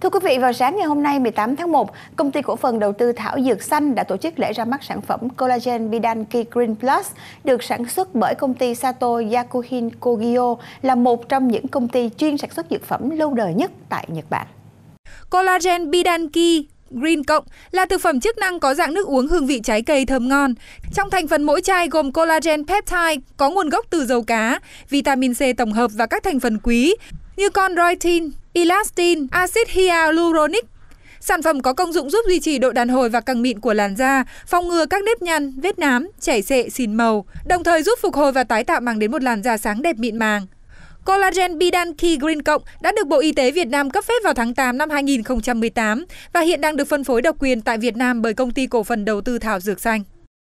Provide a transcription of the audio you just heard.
Thưa quý vị, vào sáng ngày hôm nay 18 tháng 1, công ty cổ phần đầu tư Thảo Dược Xanh đã tổ chức lễ ra mắt sản phẩm collagen Bidanki Green Plus được sản xuất bởi công ty Sato Yakuhin Kogyo là một trong những công ty chuyên sản xuất dược phẩm lâu đời nhất tại Nhật Bản. Collagen Bidanki Green Cộng là thực phẩm chức năng có dạng nước uống hương vị trái cây thơm ngon. Trong thành phần mỗi chai gồm collagen peptide có nguồn gốc từ dầu cá, vitamin C tổng hợp và các thành phần quý như con roitin, elastin, axit hyaluronic. Sản phẩm có công dụng giúp duy trì độ đàn hồi và căng mịn của làn da, phòng ngừa các nếp nhăn, vết nám, chảy xệ, xìn màu, đồng thời giúp phục hồi và tái tạo mang đến một làn da sáng đẹp mịn màng. Collagen Bidan Green Cộng đã được Bộ Y tế Việt Nam cấp phép vào tháng 8 năm 2018 và hiện đang được phân phối độc quyền tại Việt Nam bởi công ty cổ phần đầu tư Thảo Dược Xanh.